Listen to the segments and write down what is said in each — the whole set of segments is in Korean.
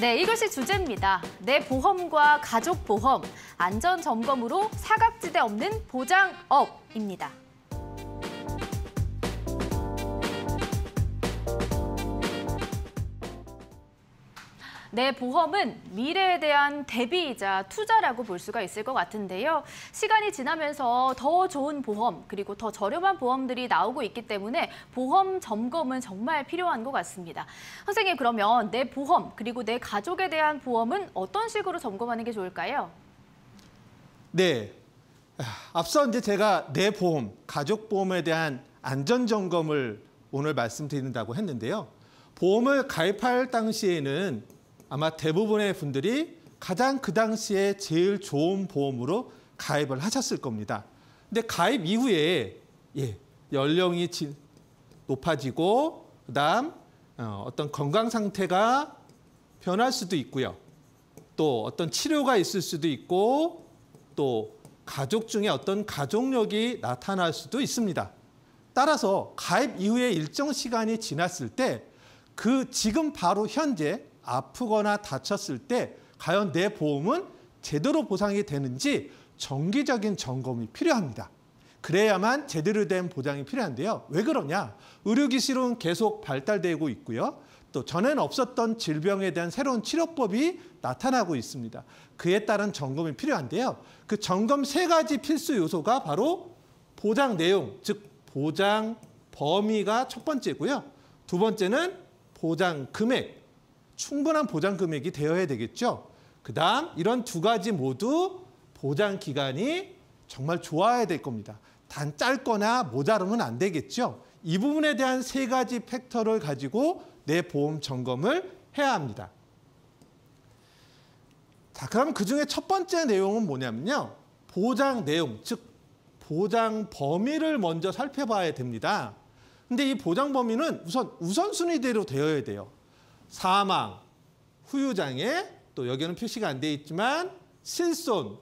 네, 이것이 주제입니다. 내 보험과 가족 보험, 안전 점검으로 사각지대 없는 보장업입니다. 내 보험은 미래에 대한 대비이자 투자라고 볼 수가 있을 것 같은데요. 시간이 지나면서 더 좋은 보험 그리고 더 저렴한 보험들이 나오고 있기 때문에 보험 점검은 정말 필요한 것 같습니다. 선생님 그러면 내 보험 그리고 내 가족에 대한 보험은 어떤 식으로 점검하는 게 좋을까요? 네. 앞서 이제 제가 내 보험, 가족 보험에 대한 안전 점검을 오늘 말씀드린다고 했는데요. 보험을 가입할 당시에는 아마 대부분의 분들이 가장 그 당시에 제일 좋은 보험으로 가입을 하셨을 겁니다. 근데 가입 이후에 예, 연령이 지, 높아지고 그다음 어, 어떤 건강 상태가 변할 수도 있고요. 또 어떤 치료가 있을 수도 있고 또 가족 중에 어떤 가족력이 나타날 수도 있습니다. 따라서 가입 이후에 일정 시간이 지났을 때 그 지금 바로 현재 아프거나 다쳤을 때 과연 내 보험은 제대로 보상이 되는지 정기적인 점검이 필요합니다. 그래야만 제대로 된 보장이 필요한데요. 왜 그러냐? 의료기술은 계속 발달되고 있고요. 또 전엔 없었던 질병에 대한 새로운 치료법이 나타나고 있습니다. 그에 따른 점검이 필요한데요. 그 점검 세 가지 필수 요소가 바로 보장 내용, 즉 보장 범위가 첫 번째고요. 두 번째는 보장 금액, 충분한 보장 금액이 되어야 되겠죠. 그다음 이런 두 가지 모두 보장 기간이 정말 좋아야 될 겁니다. 단 짧거나 모자르면 안 되겠죠. 이 부분에 대한 세 가지 팩터를 가지고 내 보험 점검을 해야 합니다. 자, 그럼 그중에 첫 번째 내용은 뭐냐면요. 보장 내용, 즉 보장 범위를 먼저 살펴봐야 됩니다. 근데 이 보장 범위는 우선 우선순위대로 되어야 돼요. 사망, 후유장애, 또 여기는 표시가 안돼 있지만 실손,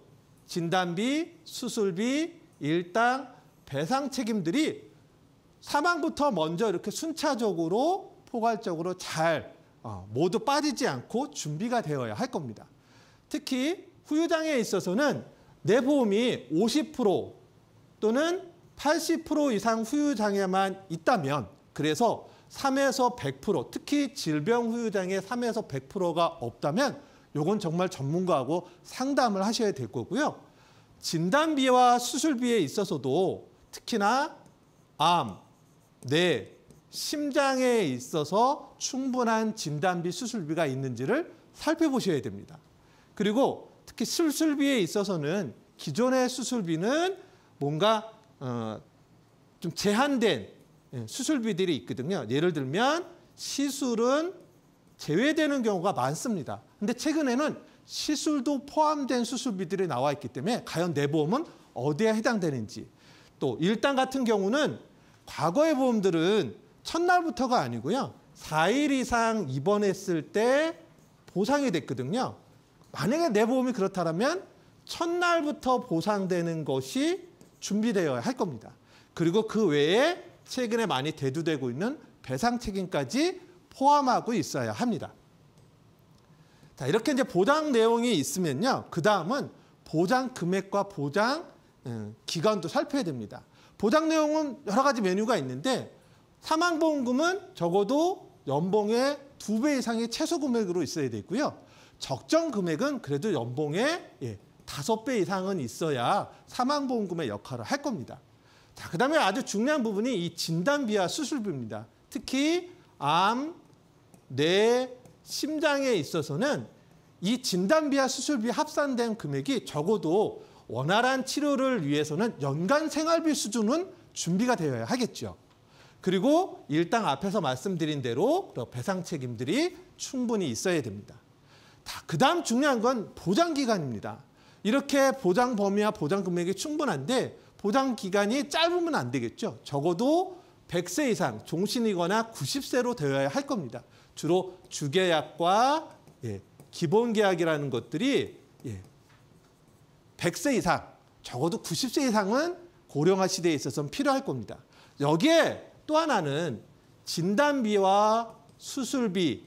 진단비, 수술비, 일당, 배상 책임들이 사망부터 먼저 이렇게 순차적으로 포괄적으로 잘 어, 모두 빠지지 않고 준비가 되어야 할 겁니다. 특히 후유장애에 있어서는 내 보험이 50% 또는 80% 이상 후유장애만 있다면 그래서 3에서 100% 특히 질병 후유장애 3에서 100%가 없다면 요건 정말 전문가하고 상담을 하셔야 될 거고요. 진단비와 수술비에 있어서도 특히나 암, 뇌, 심장에 있어서 충분한 진단비, 수술비가 있는지를 살펴보셔야 됩니다. 그리고 특히 수술비에 있어서는 기존의 수술비는 뭔가 어, 좀 제한된 예, 수술비들이 있거든요. 예를 들면 시술은 제외되는 경우가 많습니다. 근데 최근에는 시술도 포함된 수술비들이 나와 있기 때문에 과연 내 보험은 어디에 해당되는지 또일단 같은 경우는 과거의 보험들은 첫날부터가 아니고요. 4일 이상 입원했을 때 보상이 됐거든요. 만약에 내 보험이 그렇다면 첫날부터 보상되는 것이 준비되어야 할 겁니다. 그리고 그 외에 최근에 많이 대두되고 있는 배상 책임까지 포함하고 있어야 합니다. 자, 이렇게 이제 보장 내용이 있으면요. 그 다음은 보장 금액과 보장 예, 기간도 살펴야 됩니다. 보장 내용은 여러 가지 메뉴가 있는데 사망보험금은 적어도 연봉의 두 배 이상의 최소 금액으로 있어야 되고요. 적정 금액은 그래도 연봉의 예, 다섯 배 이상은 있어야 사망보험금의 역할을 할 겁니다. 자, 그다음에 아주 중요한 부분이 이 진단비와 수술비입니다. 특히 암, 뇌, 심장에 있어서는 이 진단비와 수술비 합산된 금액이 적어도 원활한 치료를 위해서는 연간 생활비 수준은 준비가 되어야 하겠죠. 그리고 일당 앞에서 말씀드린 대로 배상 책임들이 충분히 있어야 됩니다. 그 다음 중요한 건 보장 기간입니다. 이렇게 보장 범위와 보장 금액이 충분한데 보장 기간이 짧으면 안 되겠죠. 적어도 100세 이상 종신이거나 90세로 되어야 할 겁니다. 주로 주계약과 예, 기본계약이라는 것들이 예, 100세 이상, 적어도 90세 이상은 고령화 시대에 있어서는 필요할 겁니다. 여기에 또 하나는 진단비와 수술비,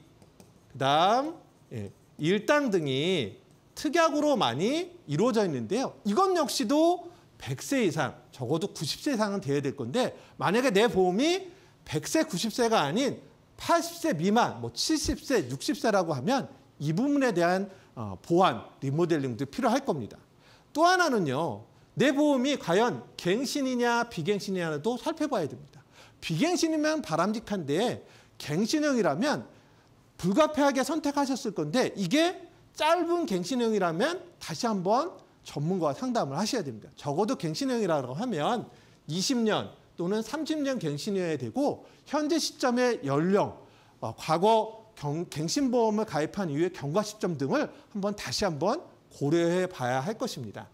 그다음 예, 일당 등이 특약으로 많이 이루어져 있는데요. 이것 역시도 100세 이상, 적어도 90세 이상은 돼야 될 건데 만약에 내 보험이 100세, 90세가 아닌 80세 미만, 뭐 70세, 60세라고 하면 이 부분에 대한 어, 보완, 리모델링도 필요할 겁니다. 또 하나는요. 내 보험이 과연 갱신이냐 비갱신이냐도 살펴봐야 됩니다. 비갱신이면 바람직한데 갱신형이라면 불가피하게 선택하셨을 건데 이게 짧은 갱신형이라면 다시 한번 전문가와 상담을 하셔야 됩니다. 적어도 갱신형이라고 하면 20년 또는 30년 갱신해야 되고 현재 시점의 연령, 어, 과거 경, 갱신보험을 가입한 이후의 경과 시점 등을 한번 다시 한번 고려해 봐야 할 것입니다.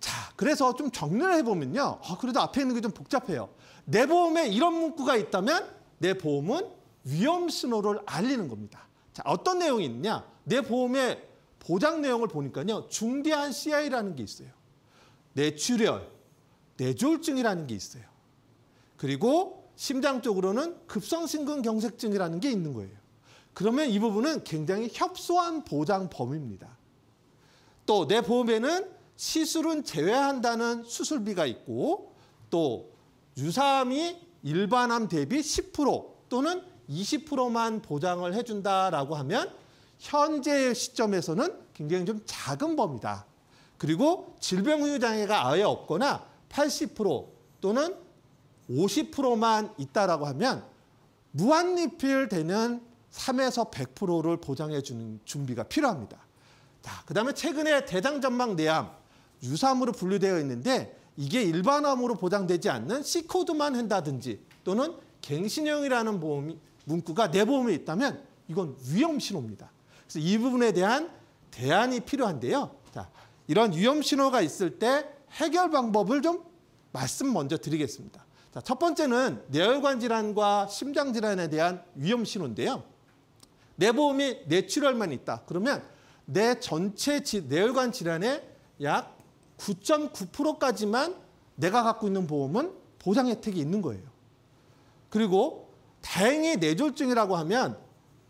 자, 그래서 좀 정리를 해보면요. 아, 그래도 앞에 있는 게 좀 복잡해요. 내 보험에 이런 문구가 있다면 내 보험은 위험 신호를 알리는 겁니다. 자, 어떤 내용이 있냐? 내 보험에 보장 내용을 보니까요. 중대한 CI라는 게 있어요. 뇌출혈, 뇌졸중이라는 게 있어요. 그리고 심장 쪽으로는 급성심근경색증이라는 게 있는 거예요. 그러면 이 부분은 굉장히 협소한 보장 범위입니다. 또 내 보험에는 시술은 제외한다는 수술비가 있고 또 유사암이 일반암 대비 10% 또는 20%만 보장을 해준다라고 하면 현재 시점에서는 굉장히 좀 작은 범위다. 그리고 질병 후유 장애가 아예 없거나 80% 또는 50%만 있다라고 하면 무한 리필 되는 3에서 100%를 보장해 주는 준비가 필요합니다. 자, 그다음에 최근에 대장 전망 내암 유사암으로 분류되어 있는데 이게 일반암으로 보장되지 않는 C코드만 한다든지 또는 갱신형이라는 보험이, 문구가 내보험이 있다면 이건 위험 신호입니다. 그래서 이 부분에 대한 대안이 필요한데요. 자, 이런 위험 신호가 있을 때 해결 방법을 좀 말씀 먼저 드리겠습니다. 자, 첫 번째는 뇌혈관 질환과 심장 질환에 대한 위험 신호인데요. 내보험이 뇌출혈만 있다. 그러면 내 전체 지, 뇌혈관 질환의 약 9.9%까지만 내가 갖고 있는 보험은 보상 혜택이 있는 거예요. 그리고 다행히 뇌졸중이라고 하면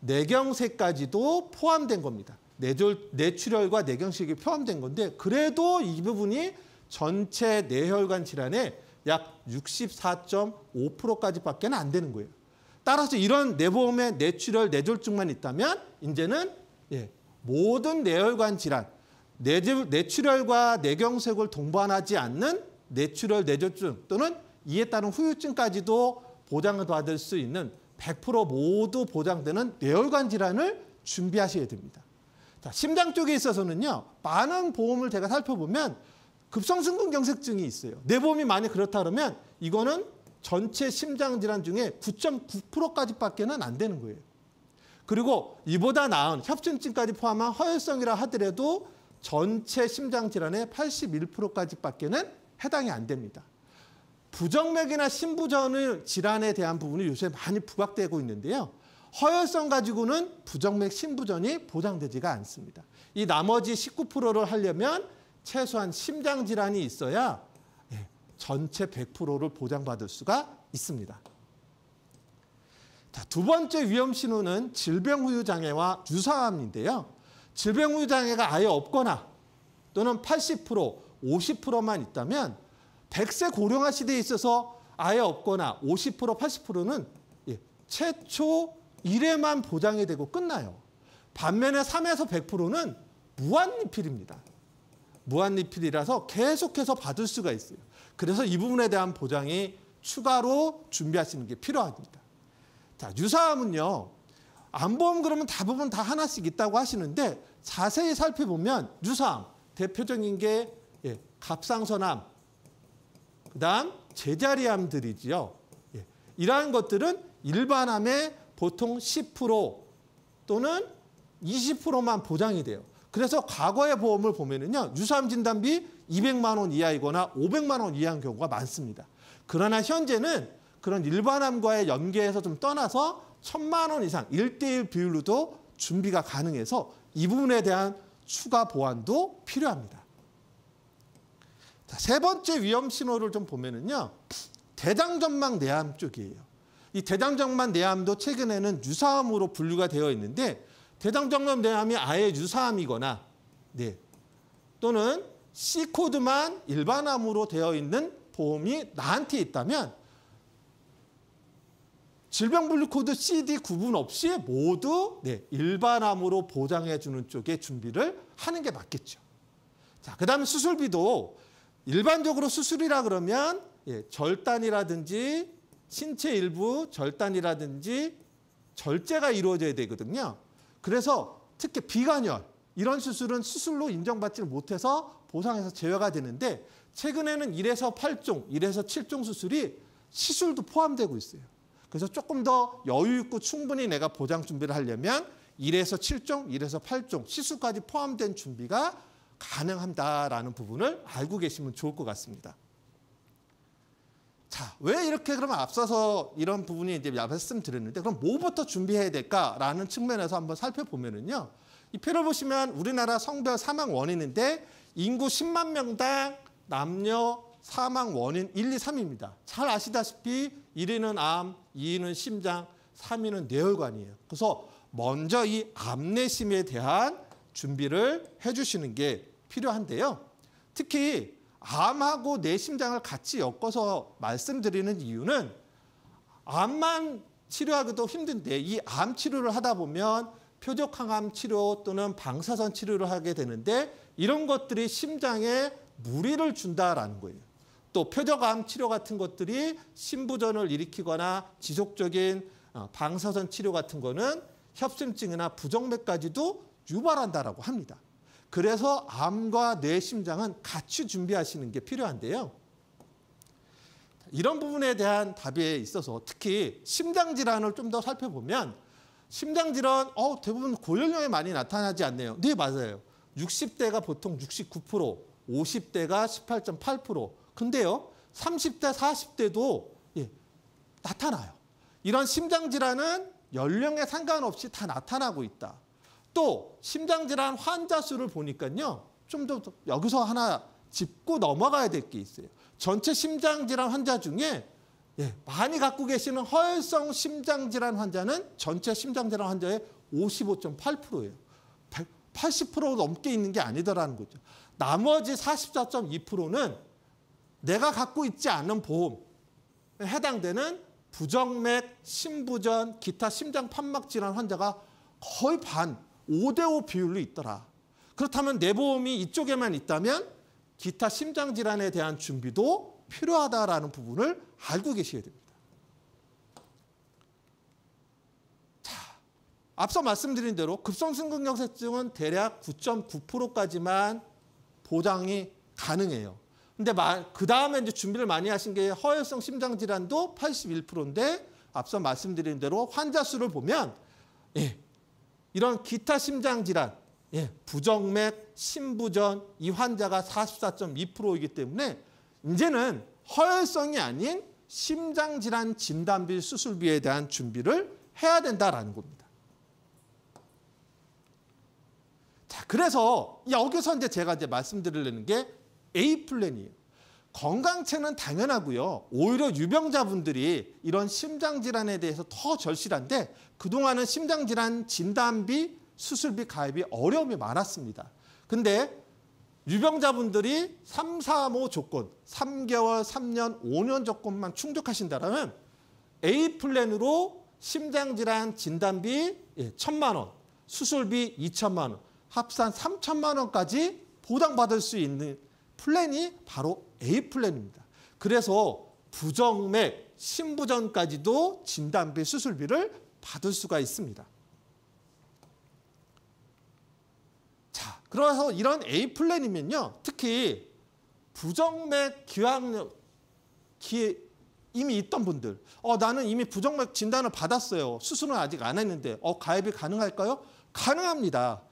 내경색까지도 포함된 겁니다. 뇌졸, 뇌출혈과 내경색이 포함된 건데 그래도 이 부분이 전체 뇌혈관 질환의 약 64.5%까지밖에 안 되는 거예요. 따라서 이런 뇌보험의 뇌출혈, 뇌졸중만 있다면 이제는 예, 모든 뇌혈관 질환, 뇌, 뇌출혈과 뇌경색을 동반하지 않는 뇌출혈, 뇌졸중 또는 이에 따른 후유증까지도 보장을 받을 수 있는 100% 모두 보장되는 뇌혈관 질환을 준비하셔야 됩니다. 자, 심장 쪽에 있어서는요. 많은 보험을 제가 살펴보면 급성심근경색증이 있어요. 뇌보험이 많이 그렇다 그러면 이거는 전체 심장 질환 중에 9.9%까지밖에는 안 되는 거예요. 그리고 이보다 나은 협심증까지 포함한 허혈성이라 하더라도 전체 심장 질환의 81%까지밖에는 해당이 안 됩니다. 부정맥이나 심부전의 질환에 대한 부분이 요새 많이 부각되고 있는데요. 허혈성 가지고는 부정맥 심부전이 보장되지가 않습니다. 이 나머지 19%를 하려면 최소한 심장 질환이 있어야 예, 전체 100%를 보장받을 수가 있습니다. 자, 두 번째 위험 신호는 질병 후유 장애와 유사암인데요. 질병 후유 장애가 아예 없거나 또는 80%, 50%만 있다면 백세 고령화 시대에 있어서 아예 없거나 50% 80%는 예, 최초 1회만 보장이 되고 끝나요. 반면에 3에서 100%는 무한리필입니다. 무한리필이라서 계속해서 받을 수가 있어요. 그래서 이 부분에 대한 보장이 추가로 준비하시는 게 필요합니다. 자, 유사함은요. 안보험 그러면 대부분 다 하나씩 있다고 하시는데 자세히 살펴보면 유사함, 대표적인 게 예, 갑상선암, 그다음 제자리함들이지요. 예. 이러한 것들은 일반함의 보통 10% 또는 20%만 보장이 돼요. 그래서 과거의 보험을 보면은요. 유사암 진단비 200만 원 이하이거나 500만 원 이하인 경우가 많습니다. 그러나 현재는 그런 일반암과의 연계에서 좀 떠나서 천만 원 이상 일대일 비율로도 준비가 가능해서 이 부분에 대한 추가 보완도 필요합니다. 자, 세 번째 위험 신호를 좀 보면은요. 대장전망 내암 쪽이에요. 이 대장전망 내암도 최근에는 유사암으로 분류가 되어 있는데 대장전망 내암이 아예 유사암이거나 네. 또는 C코드만 일반암으로 되어 있는 보험이 나한테 있다면 질병분류코드 CD 구분 없이 모두 네, 일반암으로 보장해주는 쪽에 준비를 하는 게 맞겠죠. 자, 그다음 수술비도 일반적으로 수술이라 그러면 예, 절단이라든지 신체 일부 절단이라든지 절제가 이루어져야 되거든요. 그래서 특히 비관열 이런 수술은 수술로 인정받지를 못해서 보상에서 제외가 되는데 최근에는 1에서 8종, 1에서 7종 수술이 시술도 포함되고 있어요. 그래서 조금 더 여유 있고 충분히 내가 보장 준비를 하려면 1에서 7종, 1에서 8종, 시술까지 포함된 준비가 가능합니다라는 부분을 알고 계시면 좋을 것 같습니다. 자, 왜 이렇게 그러면 앞서서 이런 부분이 이제 말씀드렸는데 그럼 뭐부터 준비해야 될까라는 측면에서 한번 살펴보면은요. 이 표를 보시면 우리나라 성별 사망 원인인데 인구 10만 명당 남녀 사망 원인 1, 2, 3입니다. 잘 아시다시피 1위는 암, 2위는 심장, 3위는 뇌혈관이에요. 그래서 먼저 이 암내심에 대한 준비를 해주시는 게 필요한데요. 특히 암하고 뇌심장을 같이 엮어서 말씀드리는 이유는 암만 치료하기도 힘든데 이 암 치료를 하다 보면 표적항암 치료 또는 방사선 치료를 하게 되는데 이런 것들이 심장에 무리를 준다라는 거예요. 또 표적암 치료 같은 것들이 심부전을 일으키거나 지속적인 어, 방사선 치료 같은 거는 협심증이나 부정맥까지도 유발한다라고 합니다. 그래서 암과 뇌, 심장은 같이 준비하시는 게 필요한데요. 이런 부분에 대한 답에 있어서 특히 심장 질환을 좀 더 살펴보면 심장 질환 어, 대부분 고연령에 많이 나타나지 않네요. 네, 맞아요. 60대가 보통 69%, 50대가 18.8%. 근데요. 30대, 40대도 예, 나타나요. 이런 심장 질환은 연령에 상관없이 다 나타나고 있다. 또 심장질환 환자 수를 보니까요. 좀 더 여기서 하나 짚고 넘어가야 될 게 있어요. 전체 심장질환 환자 중에 예, 많이 갖고 계시는 허혈성 심장질환 환자는 전체 심장질환 환자의 55.8%예요. 80% 넘게 있는 게 아니더라는 거죠. 나머지 44.2%는 내가 갖고 있지 않은 보험 에 해당되는 부정맥, 심부전, 기타 심장 판막 질환 환자가 거의 반 5대5 비율로 있더라. 그렇다면 내 보험이 이쪽에만 있다면 기타 심장질환에 대한 준비도 필요하다라는 부분을 알고 계셔야 됩니다. 자, 앞서 말씀드린 대로 급성승근경색증은 대략 9.9%까지만 보장이 가능해요. 근데 그 다음에 이제 준비를 많이 하신 게 허혈성 심장질환도 81%인데 앞서 말씀드린 대로 환자 수를 보면 예, 이런 기타 심장 질환, 예, 부정맥, 심부전 이 환자가 44.2%이기 때문에 이제는 허혈성이 아닌 심장 질환 진단비 수술비에 대한 준비를 해야 된다라는 겁니다. 자, 그래서 여기서 이제 제가 이제 말씀드리려는 게 A 플랜이에요. 건강체는 당연하고요. 오히려 유병자분들이 이런 심장질환에 대해서 더 절실한데 그동안은 심장질환 진단비, 수술비 가입이 어려움이 많았습니다. 근데 유병자분들이 3, 4, 5 조건, 3개월, 3년, 5년 조건만 충족하신다면 A 플랜으로 심장질환 진단비 1천만 예, 원, 수술비 2천만 원, 합산 3천만 원까지 보장받을수 있는 플랜이 바로 A 플랜입니다. 그래서 부정맥, 신부전까지도 진단비 수술비를 받을 수가 있습니다. 자, 그래서 이런 A 플랜이면요. 특히 부정맥 기왕력 기 이미 있던 분들 어 나는 이미 부정맥 진단을 받았어요. 수술은 아직 안 했는데 어 가입이 가능할까요? 가능합니다.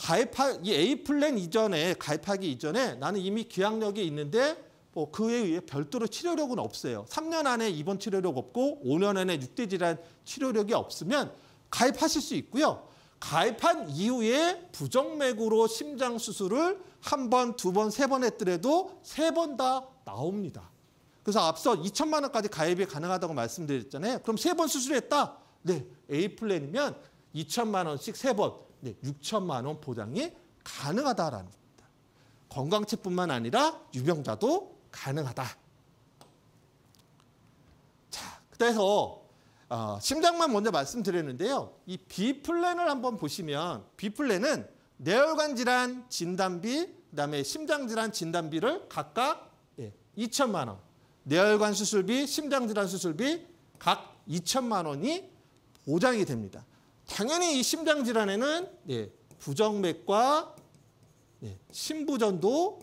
가입하 이 A 플랜 이전에 가입하기 이전에 나는 이미 기약력이 있는데 뭐 그에 의해 별도로 치료력은 없어요. 3년 안에 입원 치료력 없고 5년 안에 6대 질환 치료력이 없으면 가입하실 수 있고요. 가입한 이후에 부정맥으로 심장 수술을 한 번, 두 번, 세 번 했더라도 세 번 다 나옵니다. 그래서 앞서 2천만 원까지 가입이 가능하다고 말씀드렸잖아요. 그럼 세 번 수술했다? 네, A 플랜이면 2천만 원씩 세 번. 네, 6천만 원 보장이 가능하다라는 겁니다. 건강체뿐만 아니라 유병자도 가능하다. 자, 그래서 어, 심장만 먼저 말씀드렸는데요. 이 B 플랜을 한번 보시면 B 플랜은 뇌혈관 질환 진단비, 그다음에 심장 질환 진단비를 각각 예, 2천만 원, 뇌혈관 수술비, 심장 질환 수술비 각 2천만 원이 보장이 됩니다. 당연히 이 심장 질환에는 예, 부정맥과 예, 심부전도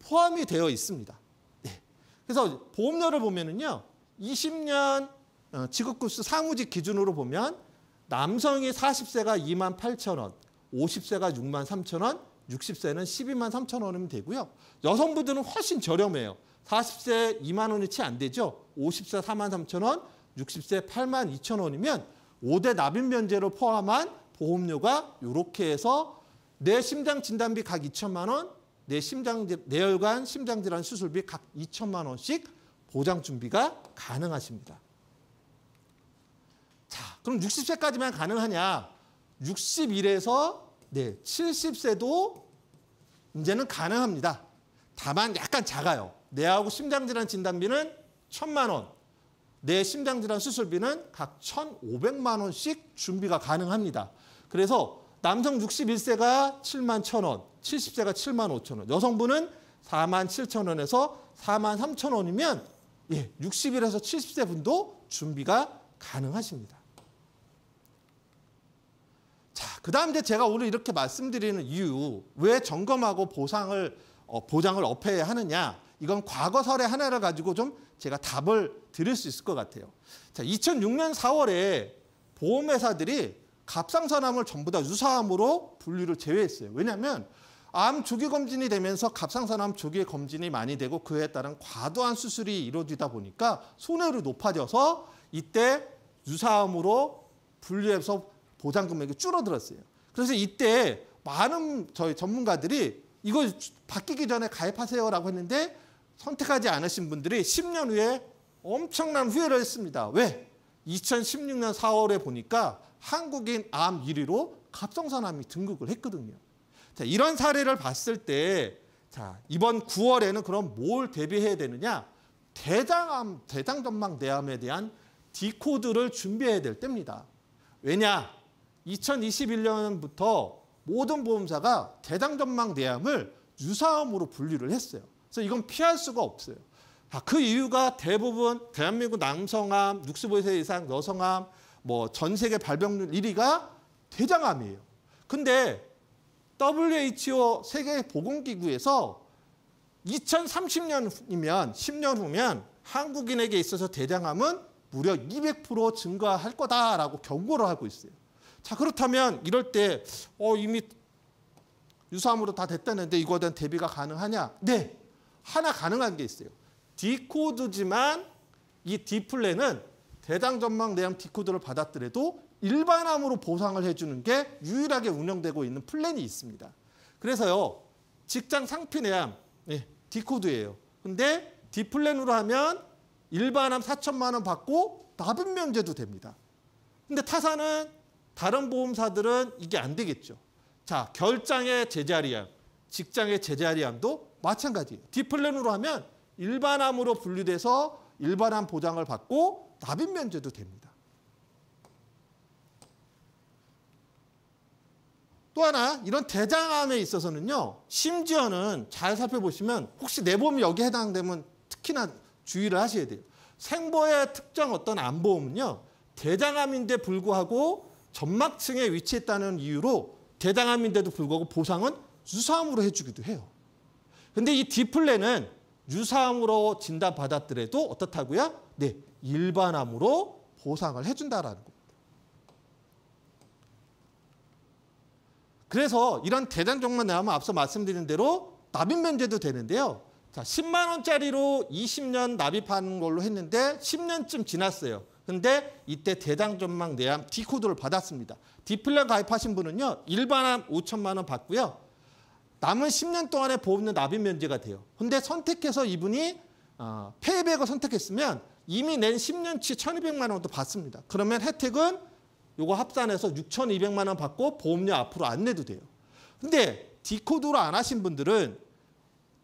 포함이 되어 있습니다. 예, 그래서 보험료를 보면은요, 20년 어, 지급급수 상우직 기준으로 보면 남성이 40세가 2만 8천 원, 50세가 6만 3천 원, 60세는 12만 3천 원이면 되고요. 여성분들은 훨씬 저렴해요. 40세 2만 원이 채 안 되죠. 50세 4만 3천 원, 60세 8만 2천 원이면 5대 납입 면제로 포함한 보험료가 이렇게 해서 내 심장 진단비 각 2천만 원, 내 심장 내혈관 심장 질환 수술비 각 2천만 원씩 보장 준비가 가능하십니다. 자, 그럼 60세까지만 가능하냐? 61에서 네, 70세도 이제는 가능합니다. 다만 약간 작아요. 내하고 심장 질환 진단비는 천만 원, 내 심장 질환 수술비는 각 1,500만 원씩 준비가 가능합니다. 그래서 남성 61세가 7만 1천 원, 70세가 7만 5천 원, 여성분은 4만 7천 원에서 4만 3천 원이면 예, 60일에서 70세 분도 준비가 가능하십니다. 자, 그 다음 이제 제가 오늘 이렇게 말씀드리는 이유, 왜 점검하고 보상을, 어, 보장을 업해야 하느냐. 이건 과거설의 하나를 가지고 좀 제가 답을 드릴 수 있을 것 같아요. 자, 2006년 4월에 보험회사들이 갑상선암을 전부 다 유사암으로 분류를 제외했어요. 왜냐하면 암 조기 검진이 되면서 갑상선암 조기 검진이 많이 되고 그에 따른 과도한 수술이 이루어지다 보니까 손해율이 높아져서 이때 유사암으로 분류해서 보장 금액이 줄어들었어요. 그래서 이때 많은 저희 전문가들이 이거 바뀌기 전에 가입하세요라고 했는데 선택하지 않으신 분들이 10년 후에 엄청난 후회를 했습니다. 왜? 2016년 4월에 보니까 한국인 암 1위로 갑성선암이 등극을 했거든요. 자, 이런 사례를 봤을 때 자, 이번 9월에는 그럼 뭘 대비해야 되느냐? 대장암, 대장전망대암에 대한 디코드를 준비해야 될 때입니다. 왜냐? 2021년부터 모든 보험사가 대장전망대암을 유사암으로 분류를 했어요. 그래서 이건 피할 수가 없어요. 아, 그 이유가 대부분 대한민국 남성암, 65세 이상 여성암, 뭐 전 세계 발병률 1위가 대장암이에요. 근데 WHO 세계보건기구에서 2030년이면 10년 후면 한국인에게 있어서 대장암은 무려 200% 증가할 거다라고 경고를 하고 있어요. 자 그렇다면 이럴 때 어, 이미 유사암으로 다 됐다는데 이거에 대한 대비가 가능하냐? 네, 하나 가능한 게 있어요. 디코드지만 이 디플레는 대당 전망 내향 디코드를 받았더라도 일반함으로 보상을 해주는 게 유일하게 운영되고 있는 플랜이 있습니다. 그래서요. 직장 상피 내암 네, 예, 디코드예요. 근데 디플랜으로 하면 일반함 4천만 원 받고 납입 면제도 됩니다. 근데 타사는 다른 보험사들은 이게 안 되겠죠. 자, 결장의 제자리함, 직장의 제자리함도 마찬가지. 디플랜으로 하면 일반암으로 분류돼서 일반암 보장을 받고 납입 면제도 됩니다. 또 하나 이런 대장암에 있어서는요. 심지어는 잘 살펴보시면 혹시 내보험이 여기 해당되면 특히나 주의를 하셔야 돼요. 생보의 특정 어떤 암보험은요. 대장암인데 불구하고 점막층에 위치했다는 이유로 대장암인데도 불구하고 보상은 유사암으로 해주기도 해요. 근데 이 디플레는 유사함으로 진단받았더라도 어떻다고요? 네, 일반함으로 보상을 해준다라는 겁니다. 그래서 이런 대장정만 나오면 앞서 말씀드린 대로 납입 면제도 되는데요. 자, 10만 원짜리로 20년 납입하는 걸로 했는데 10년쯤 지났어요. 근데 이때 대장전망 내암 디코드를 받았습니다. 디플레 가입하신 분은요. 일반암 5천만 원 받고요. 남은 10년 동안에 보험료 납입 면제가 돼요. 근데 선택해서 이분이 어, 페이백을 선택했으면 이미 낸 10년치 1200만 원도 받습니다. 그러면 혜택은 요거 합산해서 6200만 원 받고 보험료 앞으로 안 내도 돼요. 근데 디코드로 안 하신 분들은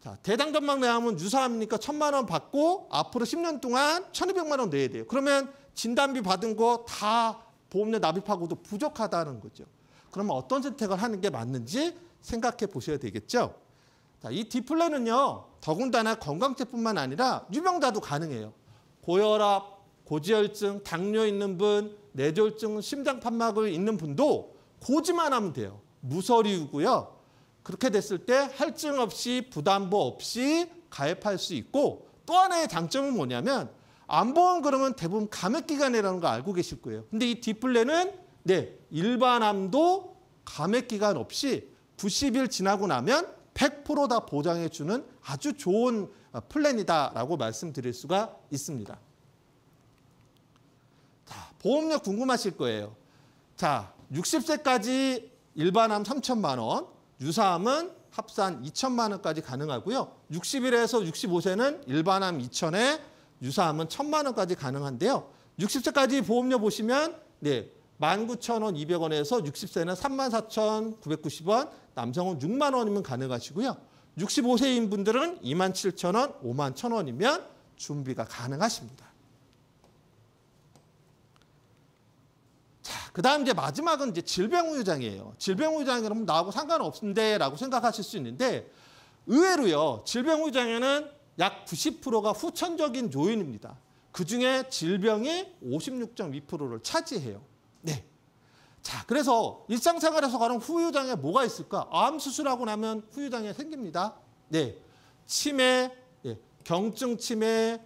자, 대당 전망 내하면 유사합니까? 1 0 0 0만원 받고 앞으로 10년 동안 1200만 원 내야 돼요. 그러면 진단비 받은 거 다 보험료 납입하고도 부족하다는 거죠. 그러면 어떤 선택을 하는 게 맞는지 생각해 보셔야 되겠죠. 자, 이 디플레는요. 더군다나 건강체뿐만 아니라 유병자도 가능해요. 고혈압, 고지혈증, 당뇨 있는 분, 뇌졸중, 심장판막을 있는 분도 고지만 하면 돼요. 무서리우고요 그렇게 됐을 때 할증 없이 부담보 없이 가입할 수 있고 또 하나의 장점은 뭐냐면 안보험 그러면 대부분 감액기간이라는 거 알고 계실 거예요. 근데 이 디플레는 네 일반암도 감액기간 없이 90일 지나고 나면 100%다 보장해주는 아주 좋은 어, 플랜이다라고 말씀드릴 수가 있습니다. 자, 보험료 궁금하실 거예요. 자, 60세까지 일반암 3천만 원, 유사암은 합산 2천만 원까지 가능하고요. 60일에서 65세는 일반암 2천에 유사암은 1천만 원까지 가능한데요. 60세까지 보험료 보시면 네, 19,200원에서 60세는 34,990원, 남성은 6만 원이면 가능하시고요. 65세인 분들은 2만 7천 원, 5만 천 원이면 준비가 가능하십니다. 자, 그 다음 이제 마지막은 이제 질병우유장이에요. 질병우유장이면 뭐 나하고 상관없는데 라고 생각하실 수 있는데 의외로요, 질병우유장에는 약 90%가 후천적인 요인입니다. 그 중에 질병이 56.2%를 차지해요. 네. 자, 그래서 일상생활에서 가는 후유장애 뭐가 있을까? 암 수술하고 나면 후유장애 생깁니다. 네. 치매, 예, 경증 치매,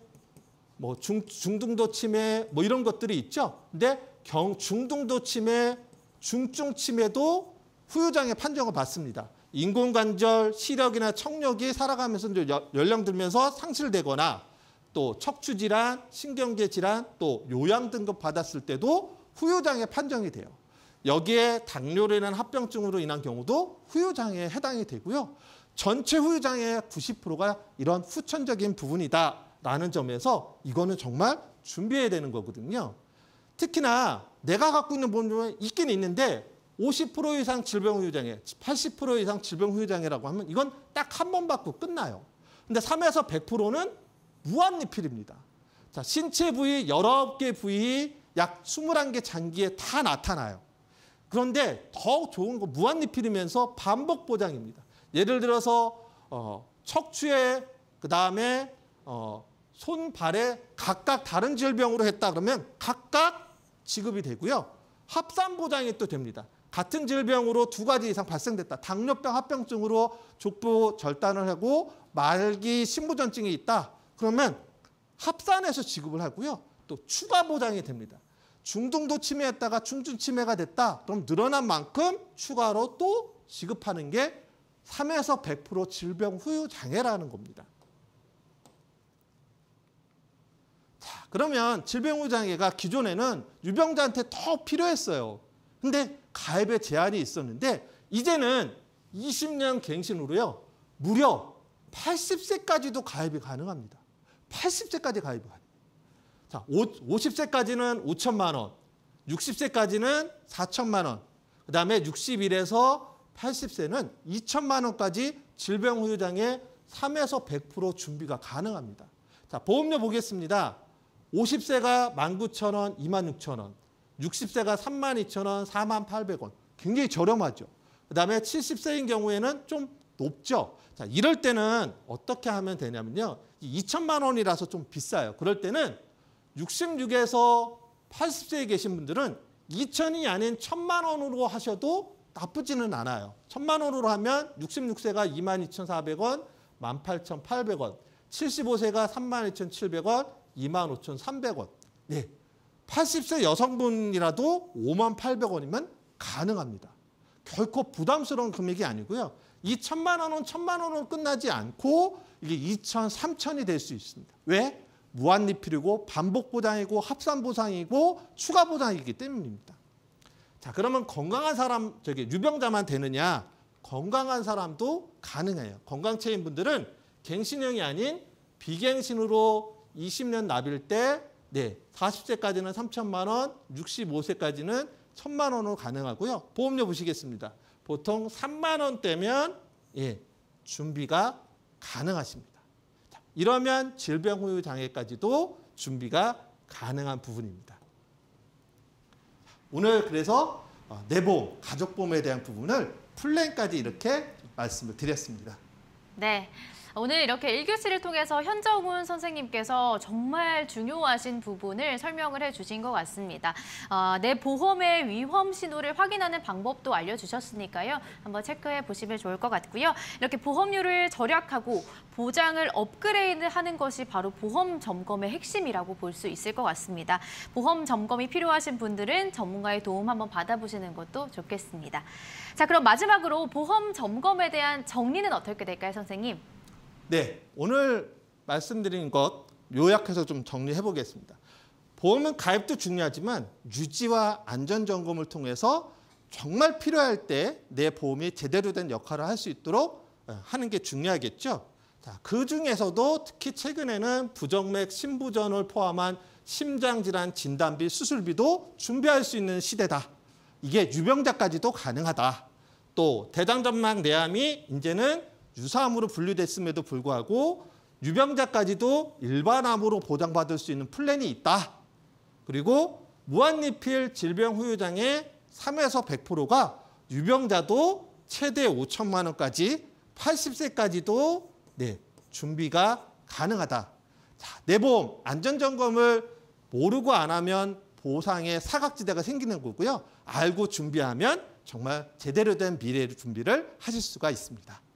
뭐 중, 중등도 치매, 뭐 이런 것들이 있죠. 근데 경, 중등도 치매, 중증 치매도 후유장애 판정을 받습니다. 인공관절, 시력이나 청력이 살아가면서 이제 연령 들면서 상실되거나 또 척추 질환, 신경계 질환, 또 요양 등급 받았을 때도 후유장애 판정이 돼요. 여기에 당뇨라는 합병증으로 인한 경우도 후유장애에 해당이 되고요. 전체 후유장애의 90%가 이런 후천적인 부분이다라는 점에서 이거는 정말 준비해야 되는 거거든요. 특히나 내가 갖고 있는 본종은 있긴 있는데 50% 이상 질병 후유장애, 80% 이상 질병 후유장애라고 하면 이건 딱 한 번 받고 끝나요. 근데 3에서 100%는 무한 리필입니다. 자, 신체 부위 19개 부위 약 21개 장기에 다 나타나요. 그런데 더 좋은 거 무한 리필이면서 반복 보장입니다. 예를 들어서 어, 척추에 그다음에 어, 손, 발에 각각 다른 질병으로 했다 그러면 각각 지급이 되고요. 합산 보장이 또 됩니다. 같은 질병으로 두 가지 이상 발생됐다. 당뇨병, 합병증으로 족부 절단을 하고 말기 신부전증이 있다. 그러면 합산해서 지급을 하고요. 또 추가 보장이 됩니다. 중등도 치매였다가 중증 치매가 됐다. 그럼 늘어난 만큼 추가로 또 지급하는 게 3에서 100% 질병 후유 장애라는 겁니다. 자, 그러면 질병 후유 장애가 기존에는 유병자한테 더 필요했어요. 근데 가입에 제한이 있었는데 이제는 20년 갱신으로요. 무려 80세까지도 가입이 가능합니다. 80세까지 가입이 가능. 자, 50세까지는 5천만 원, 60세까지는 4천만 원, 그 다음에 61에서 80세는 2천만 원까지 질병 후유장애 3에서 100% 준비가 가능합니다. 자, 보험료 보겠습니다. 50세가 19,000원, 26,000원, 60세가 32,000원, 48,000원. 굉장히 저렴하죠. 그다음에 70세인 경우에는 좀 높죠. 자, 이럴 때는 어떻게 하면 되냐면요. 2천만 원이라서 좀 비싸요. 그럴 때는 66에서 80세에 계신 분들은 2천이 아닌 천만 원으로 하셔도 나쁘지는 않아요. 천만 원으로 하면 66세가 22,400원, 18,800원, 75세가 32,700원, 25,300원. 네. 80세 여성분이라도 58,000원이면 가능합니다. 결코 부담스러운 금액이 아니고요. 이 천만 원은 천만 원으로 끝나지 않고 이게 2천, 3천이 될 수 있습니다. 왜? 무한 리필이고 반복 보상이고 합산 보상이고 추가 보상이기 때문입니다. 자, 그러면 건강한 사람 저기 유병자만 되느냐? 건강한 사람도 가능해요. 건강체인 분들은 갱신형이 아닌 비갱신으로 20년 납일 때 네, 40세까지는 3천만 원, 65세까지는 1천만 원으로 가능하고요. 보험료 보시겠습니다. 보통 3만 원대면 예, 준비가 가능하십니다. 이러면 질병 후유 장애까지도 준비가 가능한 부분입니다. 오늘 그래서 어, 내보험, 가족보험에 대한 부분을 플랜까지 이렇게 말씀을 드렸습니다. 네. 오늘 이렇게 1교시를 통해서 현정훈 선생님께서 정말 중요하신 부분을 설명을 해주신 것 같습니다. 어, 내 보험의 위험 신호를 확인하는 방법도 알려주셨으니까요. 한번 체크해 보시면 좋을 것 같고요. 이렇게 보험료를 절약하고 보장을 업그레이드하는 것이 바로 보험 점검의 핵심이라고 볼 수 있을 것 같습니다. 보험 점검이 필요하신 분들은 전문가의 도움 한번 받아보시는 것도 좋겠습니다. 자, 그럼 마지막으로 보험 점검에 대한 정리는 어떻게 될까요, 선생님? 네, 오늘 말씀드린 것 요약해서 좀 정리해 보겠습니다. 보험은 가입도 중요하지만 유지와 안전 점검을 통해서 정말 필요할 때 내 보험이 제대로 된 역할을 할 수 있도록 어, 하는 게 중요하겠죠. 자, 그 중에서도 특히 최근에는 부정맥 심부전을 포함한 심장질환 진단비 수술비도 준비할 수 있는 시대다. 이게 유병자까지도 가능하다. 또대장전막 내암이 이제는 유사암으로 분류됐음에도 불구하고 유병자까지도 일반암으로 보장받을 수 있는 플랜이 있다. 그리고 무한리필 질병 후유장애 3에서 100%가 유병자도 최대 5천만 원까지 80세까지도 네, 준비가 가능하다. 자, 내 보험 안전점검을 모르고 안 하면 보상의 사각지대가 생기는 거고요. 알고 준비하면 정말 제대로 된 미래의 준비를 하실 수가 있습니다.